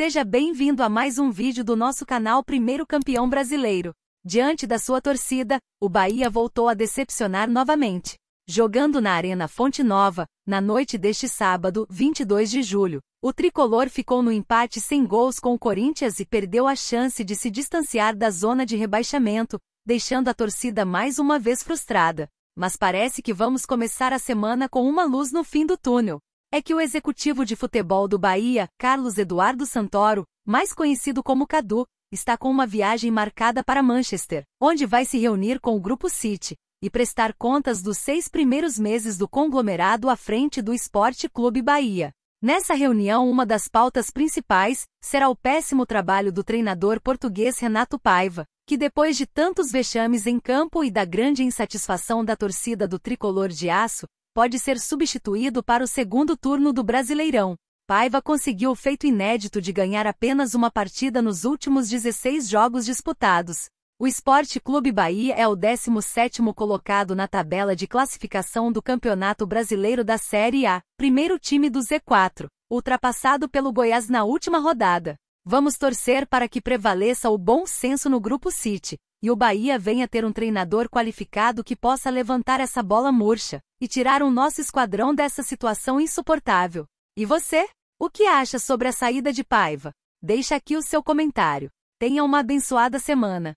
Seja bem-vindo a mais um vídeo do nosso canal Primeiro Campeão Brasileiro. Diante da sua torcida, o Bahia voltou a decepcionar novamente. Jogando na Arena Fonte Nova, na noite deste sábado, 22 de julho, o tricolor ficou no empate sem gols com o Corinthians e perdeu a chance de se distanciar da zona de rebaixamento, deixando a torcida mais uma vez frustrada. Mas parece que vamos começar a semana com uma luz no fim do túnel é que o executivo de futebol do Bahia, Carlos Eduardo Santoro, mais conhecido como Cadu, está com uma viagem marcada para Manchester, onde vai se reunir com o Grupo City e prestar contas dos seis primeiros meses do conglomerado à frente do Esporte Clube Bahia. Nessa reunião, uma das pautas principais será o péssimo trabalho do treinador português Renato Paiva, que depois de tantos vexames em campo e da grande insatisfação da torcida do tricolor de aço, pode ser substituído para o segundo turno do Brasileirão. Paiva conseguiu o feito inédito de ganhar apenas uma partida nos últimos 16 jogos disputados. O Esporte Clube Bahia é o 17º colocado na tabela de classificação do Campeonato Brasileiro da Série A, primeiro time do Z4, ultrapassado pelo Goiás na última rodada. Vamos torcer para que prevaleça o bom senso no Grupo City, e o Bahia venha ter um treinador qualificado que possa levantar essa bola murcha e tirar o nosso esquadrão dessa situação insuportável. E você? O que acha sobre a saída de Paiva? Deixa aqui o seu comentário. Tenha uma abençoada semana.